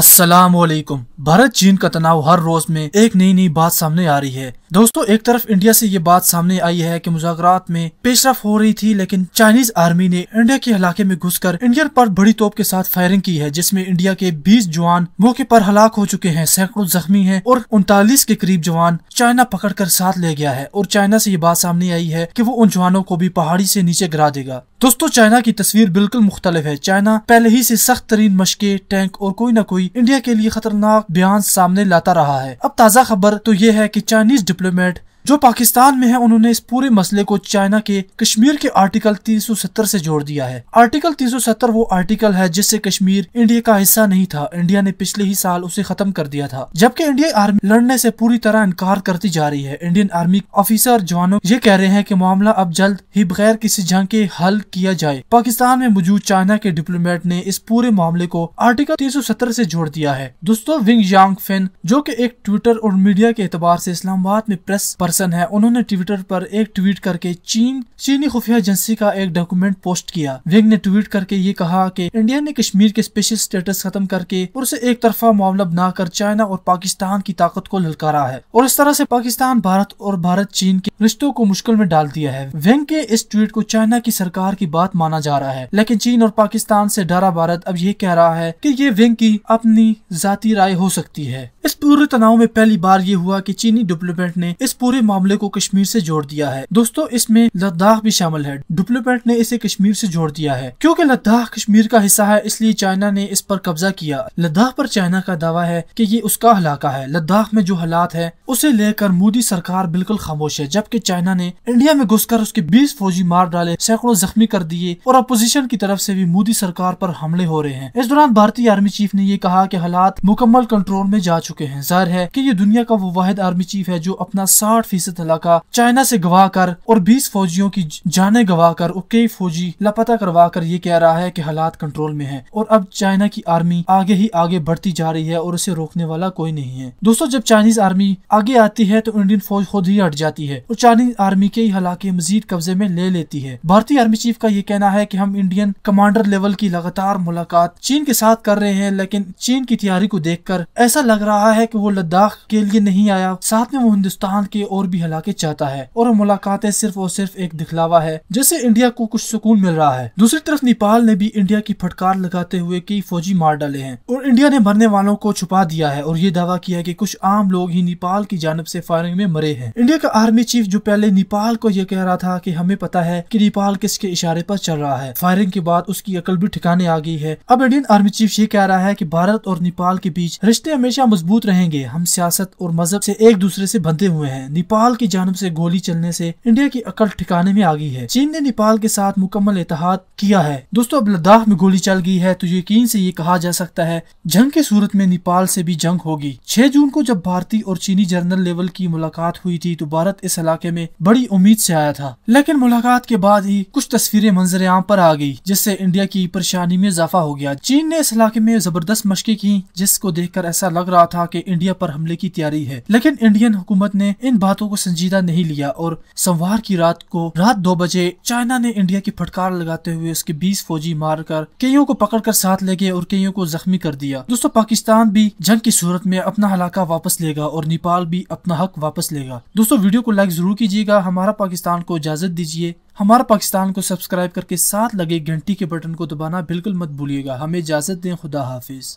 असलम भारत चीन का तनाव हर रोज में एक नई नई बात सामने आ रही है दोस्तों एक तरफ इंडिया से ये बात सामने आई है कि मुजाकरात में पेशरफ हो रही थी लेकिन चाइनीज आर्मी ने इंडिया के इलाके में घुसकर इंडियन पर बड़ी तोप के साथ फायरिंग की है जिसमें इंडिया के 20 जवान मौके पर हलाक हो चुके हैं सैकड़ों जख्मी हैं और उनतालीस के करीब जवान चाइना पकड़कर साथ ले गया है और चाइना से ये बात सामने आई है की वो उन जवानों को भी पहाड़ी से नीचे गिरा देगा दोस्तों चाइना की तस्वीर बिल्कुल मुख्तलिफ है चाइना पहले ही से सख्त तरीन मशके टैंक और कोई न कोई इंडिया के लिए खतरनाक बयान सामने लाता रहा है अब ताज़ा खबर तो ये है की चाइनीज डिप्लोमेट जो पाकिस्तान में है उन्होंने इस पूरे मसले को चाइना के कश्मीर के आर्टिकल 370 से जोड़ दिया है आर्टिकल 370 वो आर्टिकल है जिससे कश्मीर इंडिया का हिस्सा नहीं था इंडिया ने पिछले ही साल उसे खत्म कर दिया था जबकि इंडियन आर्मी लड़ने से पूरी तरह इनकार करती जा रही है इंडियन आर्मी ऑफिसर जवानों ये कह रहे हैं की मामला अब जल्द ही बगैर किसी जंग के हल किया जाए पाकिस्तान में मौजूद चाइना के डिप्लोमेट ने इस पूरे मामले को आर्टिकल तीन से जोड़ दिया है दोस्तों विंग यांग फेन जो की एक ट्विटर और मीडिया के एतबार से इस्लामाबाद में प्रेस पर्सन है उन्होंने ट्विटर पर एक ट्वीट करके चीन चीनी खुफिया एजेंसी का एक डॉक्यूमेंट पोस्ट किया विंग ने ट्वीट करके ये कहा कि इंडिया ने कश्मीर के स्पेशल स्टेटस खत्म करके और उसे एक तरफा मामला बनाकर चाइना और पाकिस्तान की ताकत को ललकारा है और इस तरह से पाकिस्तान भारत और भारत चीन के रिश्तों को मुश्किल में डाल दिया है वेंग के इस ट्वीट को चाइना की सरकार की बात माना जा रहा है लेकिन चीन और पाकिस्तान से डरा भारत अब ये कह रहा है की ये वेंग की अपनी जाती राय हो सकती है इस पूरे तनाव में पहली बार ये हुआ की चीनी डिप्लोमेट ने इस पूरे मामले को कश्मीर से जोड़ दिया है दोस्तों इसमें लद्दाख भी शामिल है डिप्लोमेट ने इसे कश्मीर से जोड़ दिया है क्योंकि लद्दाख कश्मीर का हिस्सा है इसलिए चाइना ने इस पर कब्जा किया लद्दाख पर चाइना का दावा है कि ये उसका इलाका है लद्दाख में जो हालात है उसे लेकर मोदी सरकार बिल्कुल खामोश है जबकि चाइना ने इंडिया में घुसकर उसके बीस फौजी मार डाले सैकड़ों जख्मी कर दिए और अपोजिशन की तरफ ऐसी भी मोदी सरकार पर हमले हो रहे हैं इस दौरान भारतीय आर्मी चीफ ने ये कहा की हालात मुकम्मल कंट्रोल में जा चुके हैं जाहिर है की ये दुनिया का वो वाहिद आर्मी चीफ है जो अपना साठ साठ फीसद इलाका चाइना से गवा कर और बीस फौजियों की जाने गवा कर और कई फौजी लापता करवा कर ये कह रहा है की हालात कंट्रोल में है और अब चाइना की आर्मी आगे ही आगे बढ़ती जा रही है और उसे रोकने वाला कोई नहीं है दोस्तों जब चाइनीज आर्मी आगे आती है तो इंडियन फौज खुद ही हट जाती है और चाइनीज आर्मी के इलाके मजीद कब्जे में ले लेती है भारतीय आर्मी चीफ का ये कहना है की हम इंडियन कमांडर लेवल की लगातार मुलाकात चीन के साथ कर रहे हैं लेकिन चीन की तैयारी को देखकर ऐसा लग रहा है की वो लद्दाख के लिए नहीं आया साथ में वो हिंदुस्तान के और भी हलाके चाहता है और मुलाकातें सिर्फ और सिर्फ एक दिखलावा है जैसे इंडिया को कुछ सुकून मिल रहा है दूसरी तरफ नेपाल ने भी इंडिया की फटकार लगाते हुए कई फौजी मार डाले हैं और इंडिया ने मरने वालों को छुपा दिया है और ये दावा किया कि कुछ आम लोग ही नेपाल की जानब से फायरिंग में मरे हैं इंडिया का आर्मी चीफ जो पहले नेपाल को यह कह रहा था कि हमें पता है कि नेपाल किसके इशारे पर चल रहा है फायरिंग के बाद उसकी अकल भी ठिकाने आ गई है अब इंडियन आर्मी चीफ ये कह रहा है की भारत और नेपाल के बीच रिश्ते हमेशा मजबूत रहेंगे हम सियासत और मजहब ऐसी एक दूसरे ऐसी बंधे हुए हैं नेपाल की जानब से गोली चलने से इंडिया की अकल ठिकाने में आ गई है चीन ने नेपाल के साथ मुकम्मल इतिहाद किया है दोस्तों अब लद्दाख में गोली चल गई है तो यकीन से ये कहा जा सकता है जंग की सूरत में नेपाल से भी जंग होगी छह जून को जब भारतीय और चीनी जनरल लेवल की मुलाकात हुई थी तो भारत इस इलाके में बड़ी उम्मीद से आया था लेकिन मुलाकात के बाद ही कुछ तस्वीरें मंजर आम पर आ गई जिससे इंडिया की परेशानी में इजाफा हो गया चीन ने इस इलाके में जबरदस्त मशकें की जिसको देखकर ऐसा लग रहा था की इंडिया पर हमले की तैयारी है लेकिन इंडियन हुकूमत ने इन बात बातों को संजीदा नहीं लिया और सोमवार की रात को रात दो बजे चाइना ने इंडिया की फटकार लगाते हुए उसके बीस फौजी मारकर कईयों को पकड़कर साथ ले गए और कईयों को जख्मी कर दिया दोस्तों पाकिस्तान भी जंग की सूरत में अपना हलाका वापस लेगा और नेपाल भी अपना हक वापस लेगा दोस्तों वीडियो को लाइक जरूर कीजिएगा हमारा पाकिस्तान को इजाजत दीजिए हमारा पाकिस्तान को सब्सक्राइब करके साथ लगे घंटी के बटन को दबाना बिल्कुल मत भूलिएगा हमें इजाजत दें खुदा हाफिज